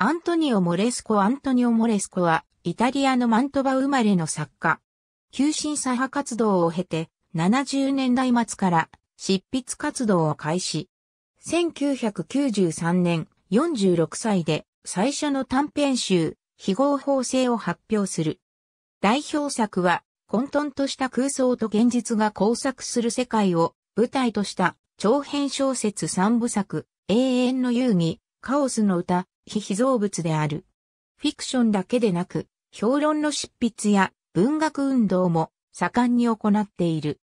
アントニオ・モレスコ・アントニオ・モレスコは、イタリアのマントバ生まれの作家。急進左派活動を経て、70年代末から執筆活動を開始。1993年、46歳で最初の短編集、非合法性を発表する。代表作は、混沌とした空想と現実が交錯する世界を舞台とした長編小説三部作、永遠の遊戯、カオスの歌、非造物である。フィクションだけでなく、評論の執筆や文学運動も盛んに行っている。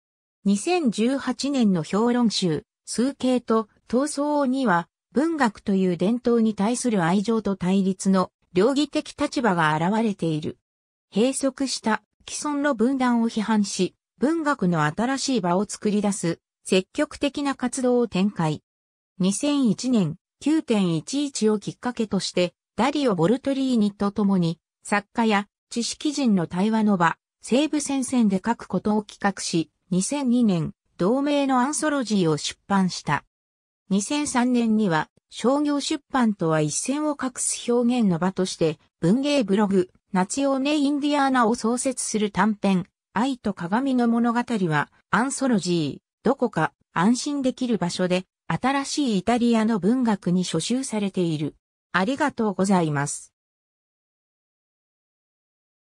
2018年の評論集、数形と闘争には、文学という伝統に対する愛情と対立の両義的立場が現れている。閉塞した既存の分断を批判し、文学の新しい場を作り出す積極的な活動を展開。2001年、9.11をきっかけとして、ダリオ・ボルトリーニと共に、作家や知識人の対話の場、西部戦線で書くことを企画し、2002年、同名のアンソロジーを出版した。2003年には、商業出版とは一線を画す表現の場として、文芸ブログ、ナチオネ・インディアーナを創設する短編、愛と鏡の物語は、アンソロジー、どこか安心できる場所で新しいイタリアの文学に書集されている。ありがとうございます。